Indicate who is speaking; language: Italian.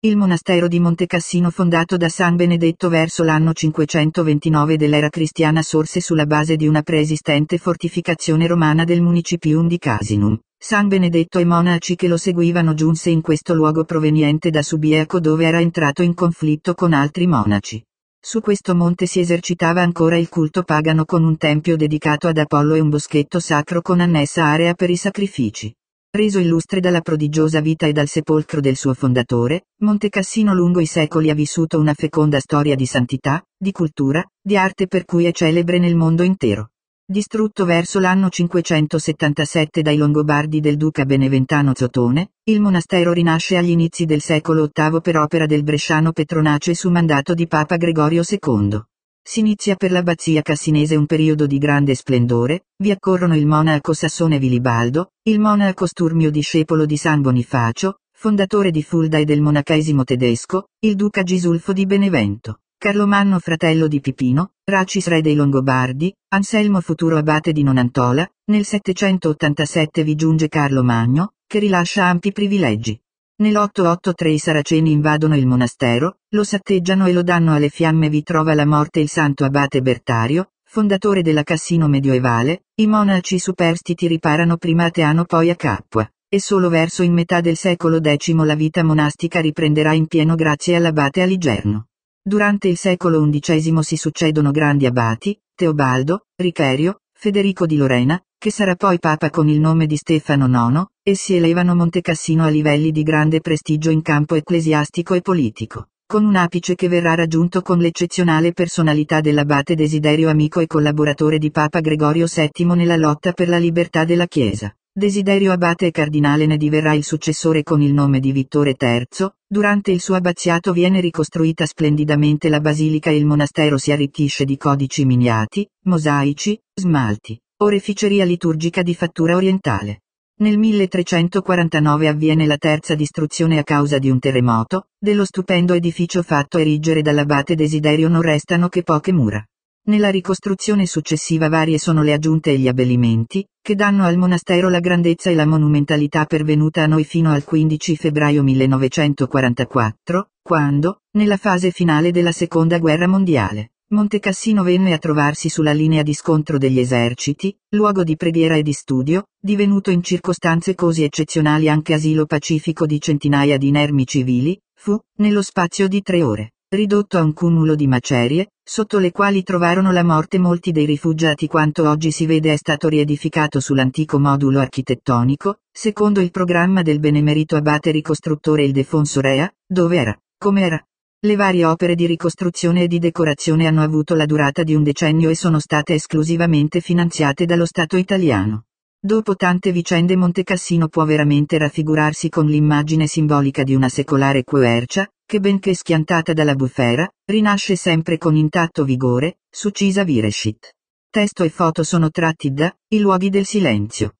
Speaker 1: Il monastero di Montecassino fondato da San Benedetto verso l'anno 529 dell'era cristiana sorse sulla base di una preesistente fortificazione romana del municipium di Casinum. San Benedetto e monaci che lo seguivano giunse in questo luogo proveniente da Subiaco dove era entrato in conflitto con altri monaci. Su questo monte si esercitava ancora il culto pagano con un tempio dedicato ad Apollo e un boschetto sacro con annessa area per i sacrifici reso illustre dalla prodigiosa vita e dal sepolcro del suo fondatore, Montecassino lungo i secoli ha vissuto una feconda storia di santità, di cultura, di arte per cui è celebre nel mondo intero. Distrutto verso l'anno 577 dai Longobardi del duca beneventano Zotone, il monastero rinasce agli inizi del secolo VIII per opera del bresciano Petronace su mandato di Papa Gregorio II. Si inizia per l'abbazia cassinese un periodo di grande splendore, vi accorrono il monaco sassone Vilibaldo, il monaco sturmio discepolo di San Bonifacio, fondatore di Fulda e del monachesimo tedesco, il duca Gisulfo di Benevento. Carlomanno fratello di Pipino, Racis re dei Longobardi, Anselmo futuro abate di Nonantola, nel 787 vi giunge Carlo Magno, che rilascia ampi privilegi. Nell'883 i saraceni invadono il monastero, lo satteggiano e lo danno alle fiamme vi trova la morte il santo abate Bertario, fondatore della Cassino medioevale, i monaci superstiti riparano prima a Teano poi a Capua, e solo verso in metà del secolo X la vita monastica riprenderà in pieno grazie all'abate Aligerno. Durante il secolo XI si succedono grandi abati, Teobaldo, Richerio, Federico di Lorena, che sarà poi papa con il nome di Stefano IX, e si elevano Montecassino a livelli di grande prestigio in campo ecclesiastico e politico, con un apice che verrà raggiunto con l'eccezionale personalità dell'abate Desiderio amico e collaboratore di Papa Gregorio VII nella lotta per la libertà della Chiesa. Desiderio abate cardinale ne diverrà il successore con il nome di Vittore III, durante il suo abbaziato viene ricostruita splendidamente la basilica e il monastero si arricchisce di codici miniati, mosaici, smalti, oreficeria liturgica di fattura orientale. Nel 1349 avviene la terza distruzione a causa di un terremoto, dello stupendo edificio fatto erigere dall'abate Desiderio non restano che poche mura. Nella ricostruzione successiva varie sono le aggiunte e gli abbellimenti, che danno al monastero la grandezza e la monumentalità pervenuta a noi fino al 15 febbraio 1944, quando, nella fase finale della Seconda Guerra Mondiale, Montecassino venne a trovarsi sulla linea di scontro degli eserciti, luogo di preghiera e di studio, divenuto in circostanze così eccezionali anche asilo pacifico di centinaia di inermi civili, fu, nello spazio di tre ore, ridotto a un cumulo di macerie, sotto le quali trovarono la morte molti dei rifugiati quanto oggi si vede è stato riedificato sull'antico modulo architettonico, secondo il programma del benemerito abate ricostruttore il defonso Rea, dove era, come era. Le varie opere di ricostruzione e di decorazione hanno avuto la durata di un decennio e sono state esclusivamente finanziate dallo Stato italiano. Dopo tante vicende Montecassino può veramente raffigurarsi con l'immagine simbolica di una secolare quercia, che benché schiantata dalla bufera, rinasce sempre con intatto vigore, succisa Vireshit. Testo e foto sono tratti da I luoghi del silenzio.